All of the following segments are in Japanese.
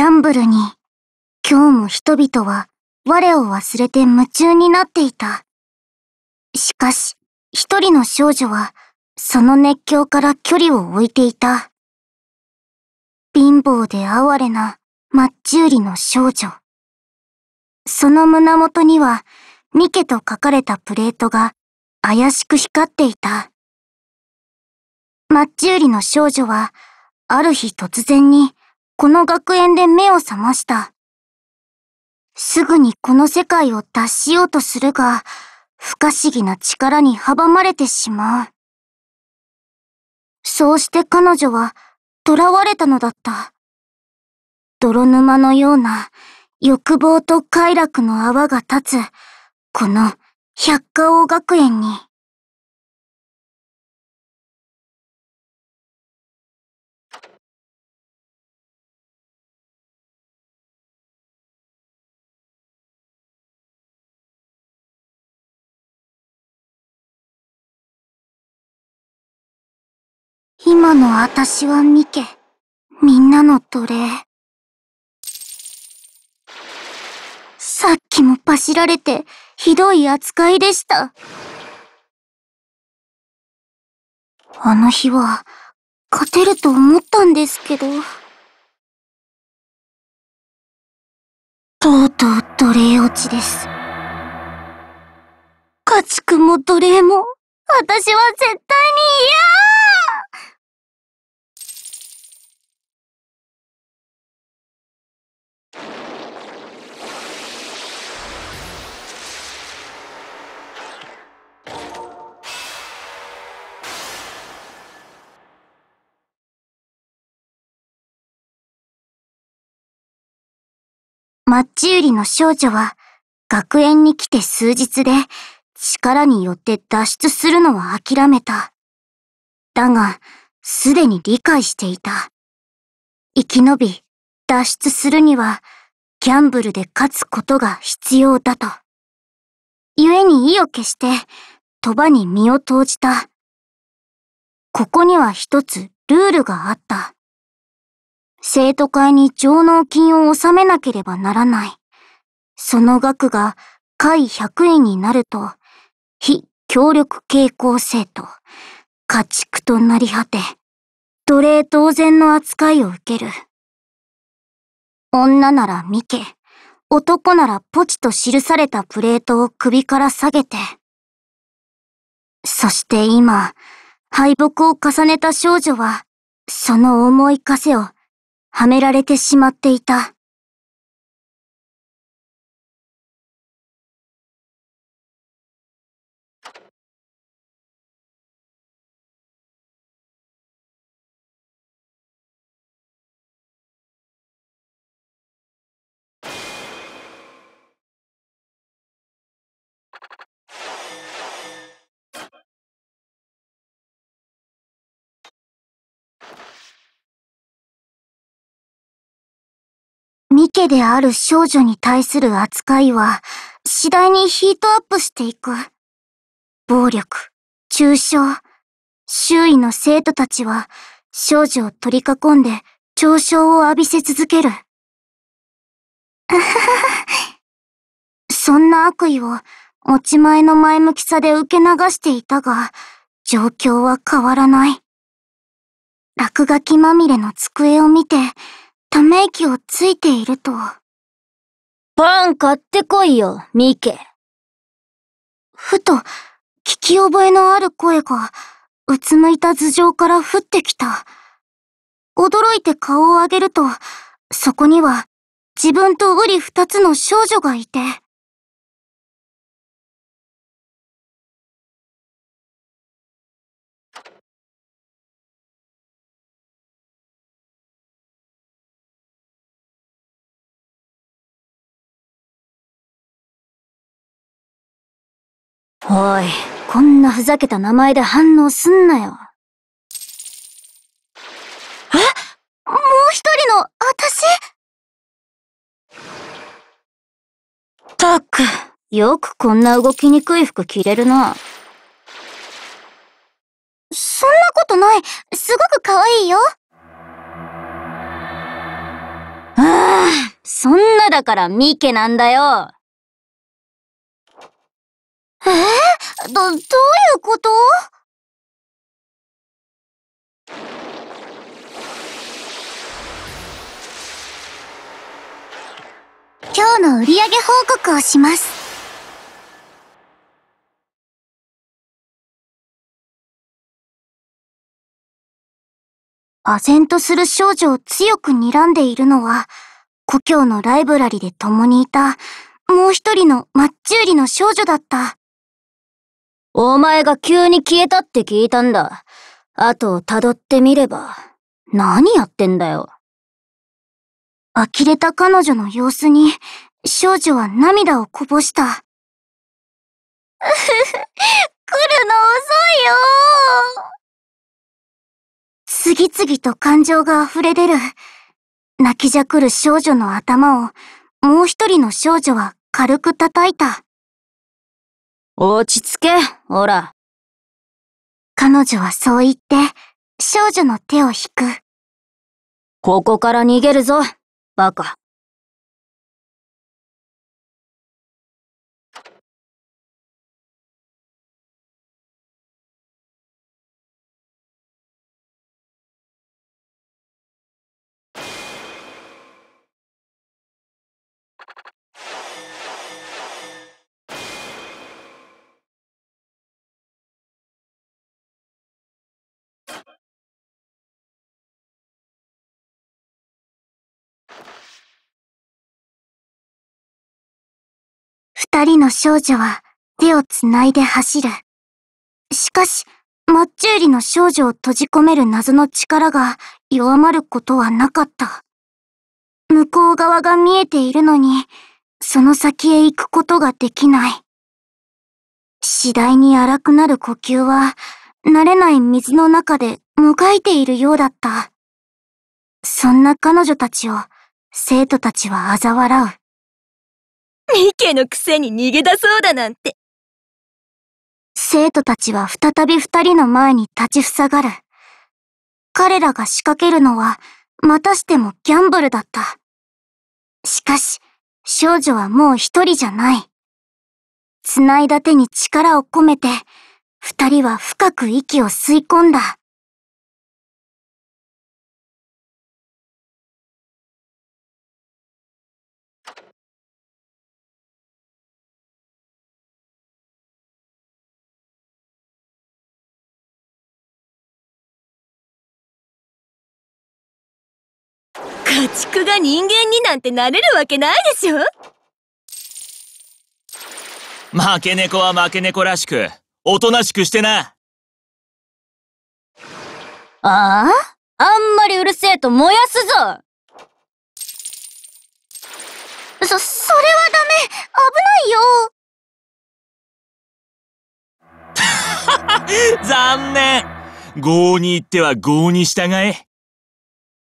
ギャンブルに、今日も人々は我を忘れて夢中になっていた。しかし、一人の少女は、その熱狂から距離を置いていた。貧乏で哀れな、マッチ売りの少女。その胸元には、ニケと書かれたプレートが怪しく光っていた。マッチ売りの少女は、ある日突然にこの学園で目を覚ました。すぐにこの世界を脱しようとするが、不可思議な力に阻まれてしまう。そうして彼女は囚われたのだった。泥沼のような欲望と快楽の泡が立つ、この百花王学園に。今の私はミケ。みんなの奴隷。さっきもパシられて、ひどい扱いでした。あの日は、勝てると思ったんですけど。とうとう奴隷落ちです。家畜も奴隷も、私は絶対に嫌マッチ売りの少女は、学園に来て数日で、力によって脱出するのは諦めた。だが、すでに理解していた。生き延び、脱出するには、ギャンブルで勝つことが必要だと。故に意を決して、鳥羽に身を投じた。ここには一つルールがあった。生徒会に上納金を納めなければならない。その額が会100位になると、非協力傾向生徒、家畜となり果て、奴隷当然の扱いを受ける。女ならミケ、男ならポチと記されたプレートを首から下げて。そして今、敗北を重ねた少女は、その重い枷をはめられてしまっていた。家である少女に対する扱いは、次第にヒートアップしていく。暴力、中傷、周囲の生徒たちは少女を取り囲んで嘲笑を浴びせ続ける。そんな悪意を持ち前の前向きさで受け流していたが、状況は変わらない。落書きまみれの机を見て、ため息をついていると。パン買ってこいよ、ミケ。ふと、聞き覚えのある声が、うつむいた頭上から降ってきた。驚いて顔を上げると、そこには、自分とウリ二つの少女がいて。おい、こんなふざけた名前で反応すんなよ。えもう一人の、あたしたく、よくこんな動きにくい服着れるな。そんなことない。すごく可愛いよ。ああ、そんなだからミケなんだよ。えー、ど、どういうこと今日の売上報告をします。唖然とする少女を強く睨んでいるのは、故郷のライブラリで共にいた、もう一人のマッチューリの少女だった。お前が急に消えたって聞いたんだ。後を辿ってみれば、何やってんだよ。呆れた彼女の様子に、少女は涙をこぼした。うふふ、来るの遅いよ次々と感情が溢れ出る。泣きじゃくる少女の頭を、もう一人の少女は軽く叩いた。落ち着け、ほら。彼女はそう言って、少女の手を引く。ここから逃げるぞ、バカ。二人の少女は手をつないで走る。しかし、マッチューリの少女を閉じ込める謎の力が弱まることはなかった。向こう側が見えているのに、その先へ行くことができない。次第に荒くなる呼吸は、慣れない水の中でもがいているようだった。そんな彼女たちを生徒たちは嘲笑う。ミケのくせに逃げ出そうだなんて。生徒たちは再び二人の前に立ちふさがる。彼らが仕掛けるのは、またしてもギャンブルだった。しかし、少女はもう一人じゃない。繋いだ手に力を込めて、二人は深く息を吸い込んだ。家畜が人間になんてなれるわけないでしょ負け猫は負け猫らしく、おとなしくしてな。あああんまりうるせえと燃やすぞそ、それはダメ危ないよ 残念強に言っては強に従え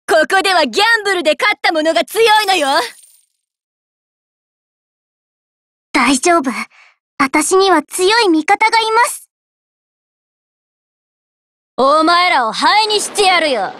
ここではギャンブルで勝った者が強いのよ大丈夫。私には強い味方がいます。お前らを灰にしてやるよ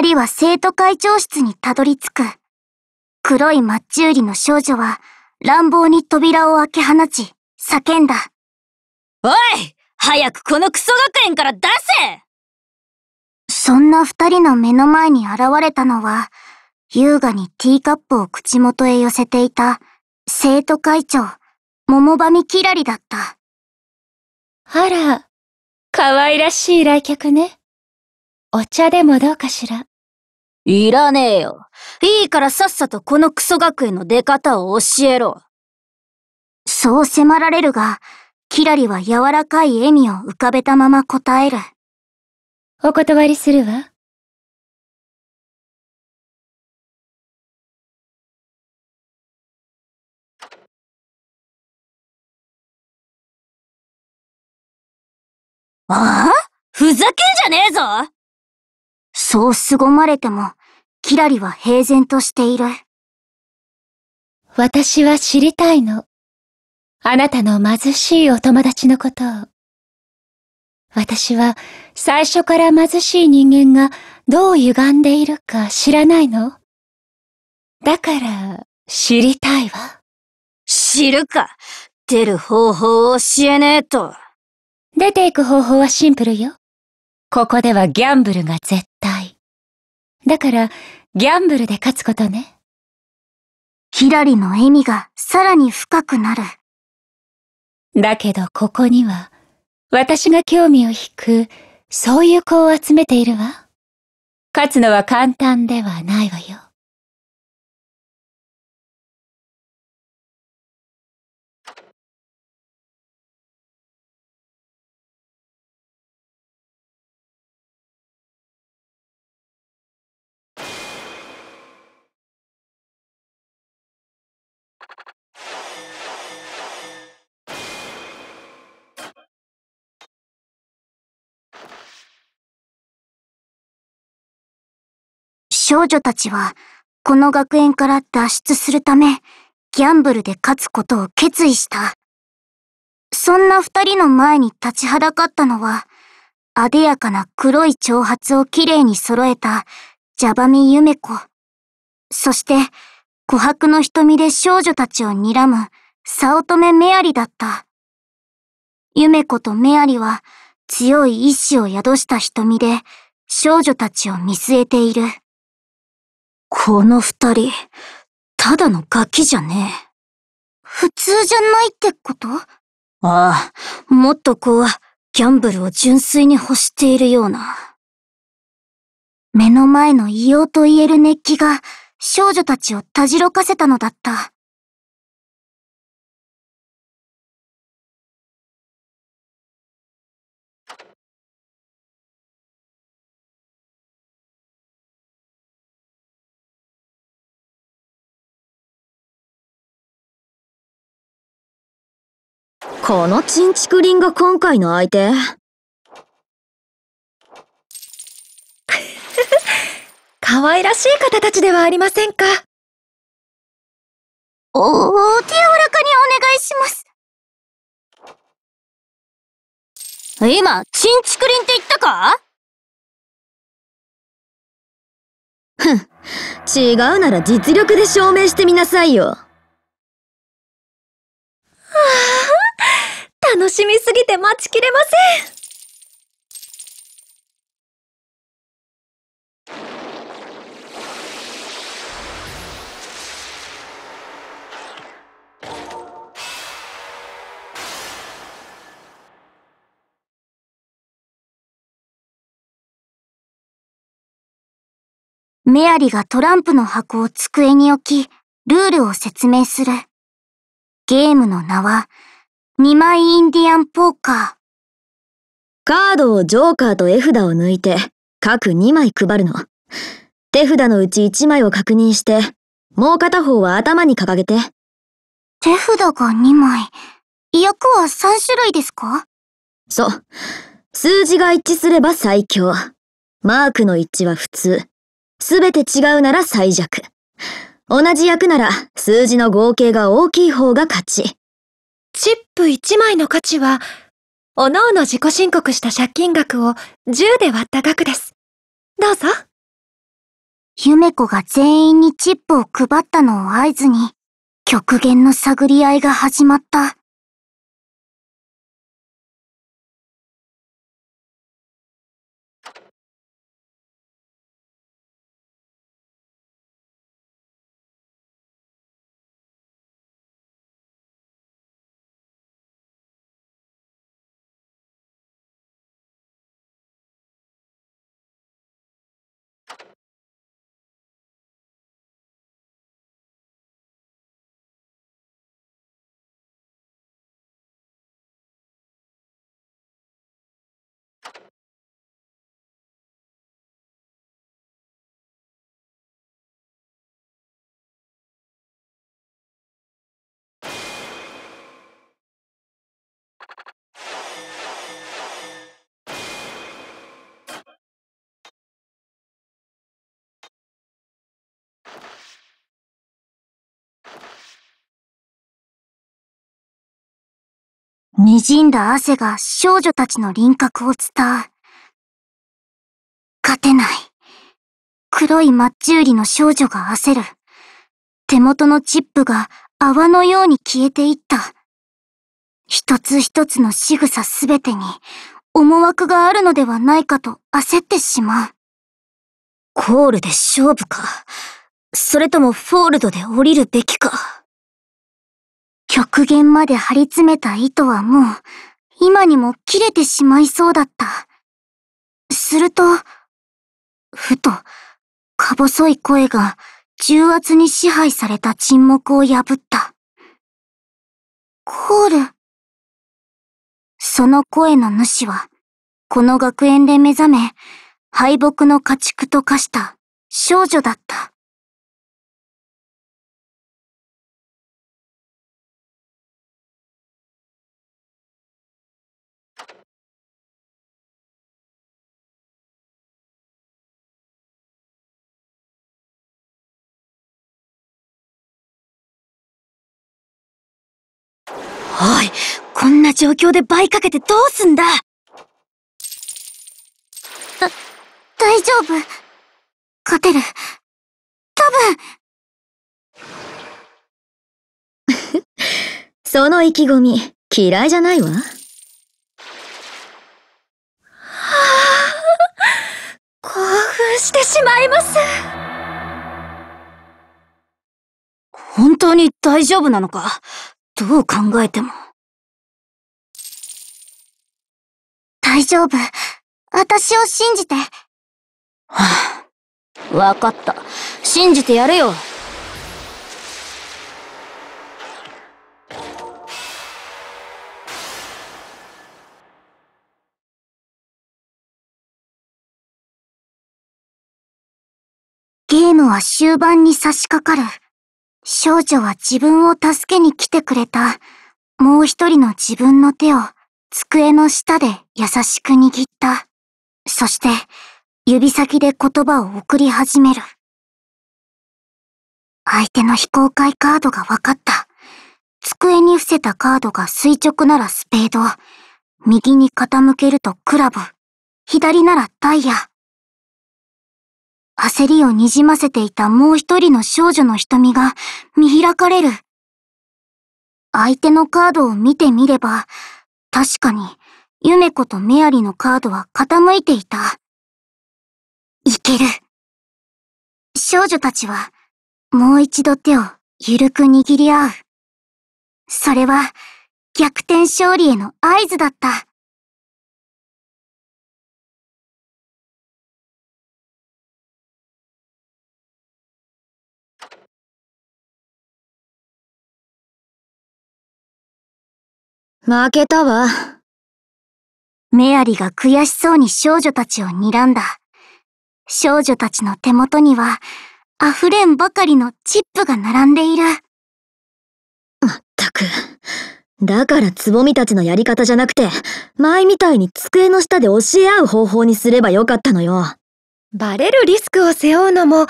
二人は生徒会長室にたどり着く。黒いマッチ売りの少女は乱暴に扉を開け放ち、叫んだ。おい早くこのクソ学園から出せそんな二人の目の前に現れたのは、優雅にティーカップを口元へ寄せていた生徒会長、桃みキラリだった。あら、可愛らしい来客ね。お茶でもどうかしら。いらねえよ。いいからさっさとこのクソ学園の出方を教えろ。そう迫られるが、キラリは柔らかい笑みを浮かべたまま答える。お断りするわ。ああふざけんじゃねえぞそう凄まれても、キラリは平然としている。私は知りたいの。あなたの貧しいお友達のことを。私は最初から貧しい人間がどう歪んでいるか知らないの。だから知りたいわ。知るか出る方法を教えねえと。出ていく方法はシンプルよ。ここではギャンブルが絶対。だから、ギャンブルで勝つことね。キラリの笑みがさらに深くなる。だけどここには、私が興味を引く、そういう子を集めているわ。勝つのは簡単ではないわよ。少女たちは、この学園から脱出するため、ギャンブルで勝つことを決意した。そんな二人の前に立ちはだかったのは、あでやかな黒い長髪をきれいに揃えた、ジャバミユメ子。そして、琥珀の瞳で少女たちを睨む、早乙女メアリだった。夢子とメアリは強い意志を宿した瞳で少女たちを見据えている。この二人、ただのガキじゃねえ。普通じゃないってことああ、もっとこう、ギャンブルを純粋に欲しているような。目の前の異様と言える熱気が少女たちをたじろかせたのだった。このチンチクリンが今回の相手 可愛らしい方たちではありませんか。お、お手柔らかにお願いします。今、チンチクリンって言ったかふん、違うなら実力で証明してみなさいよ。しみすぎて待ちきれませんメアリがトランプの箱を机に置き、ルールを説明する。ゲームの名は、2枚インディアンポーカー。カードをジョーカーと絵札を抜いて、各2枚配るの。手札のうち1枚を確認して、もう片方は頭に掲げて。手札が2枚。役は3種類ですかそう。数字が一致すれば最強。マークの一致は普通。すべて違うなら最弱。同じ役なら数字の合計が大きい方が勝ち。チップ1枚の価値は、おのおの自己申告した借金額を10で割った額です。どうぞ。夢子が全員にチップを配ったのを合図に、極限の探り合いが始まった。滲んだ汗が少女たちの輪郭を伝う。勝てない。黒いマッチューリの少女が焦る。手元のチップが泡のように消えていった。一つ一つの仕草すべてに思惑があるのではないかと焦ってしまう。コールで勝負か。それともフォールドで降りるべきか。極限まで張り詰めた糸はもう、今にも切れてしまいそうだった。すると、ふと、か細い声が重圧に支配された沈黙を破った。コール。その声の主は、この学園で目覚め、敗北の家畜と化した少女だった。おい、こんな状況で倍かけてどうすんだだ、大丈夫。勝てる。多分。その意気込み、嫌いじゃないわ。はあ、興奮してしまいます。本当に大丈夫なのかどう考えても。大丈夫。私を信じて。はぁ、あ。わかった。信じてやるよ。ゲームは終盤に差し掛かる。少女は自分を助けに来てくれた、もう一人の自分の手を机の下で優しく握った。そして、指先で言葉を送り始める。相手の非公開カードが分かった。机に伏せたカードが垂直ならスペード、右に傾けるとクラブ、左ならタイヤ。焦りをにじませていたもう一人の少女の瞳が見開かれる。相手のカードを見てみれば、確かに、夢子とメアリのカードは傾いていた。いける。少女たちは、もう一度手をゆるく握り合う。それは、逆転勝利への合図だった。負けたわ。メアリが悔しそうに少女たちを睨んだ。少女たちの手元には、溢れんばかりのチップが並んでいる。まったく。だからつぼみたちのやり方じゃなくて、前みたいに机の下で教え合う方法にすればよかったのよ。バレるリスクを背負うのも、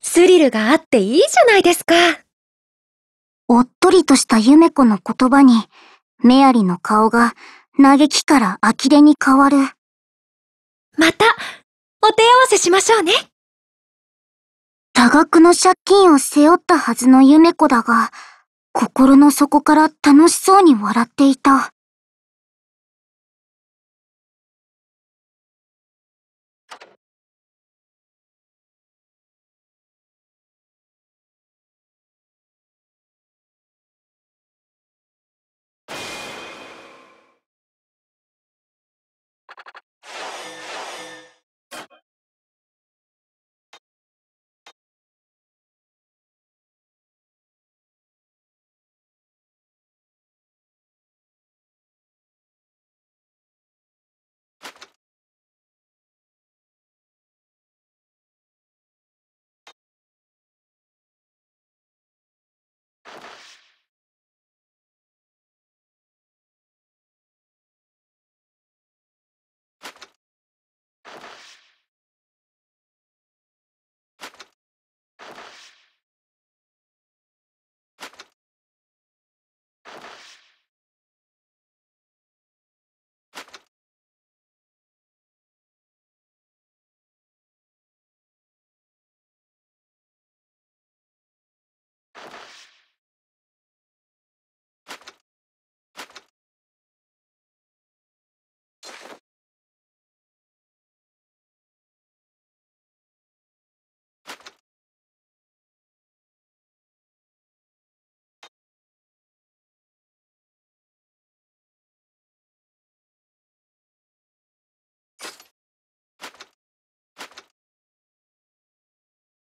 スリルがあっていいじゃないですか。おっとりとした夢子の言葉に、メアリの顔が嘆きから呆れに変わる。また、お手合わせしましょうね。多額の借金を背負ったはずの夢子だが、心の底から楽しそうに笑っていた。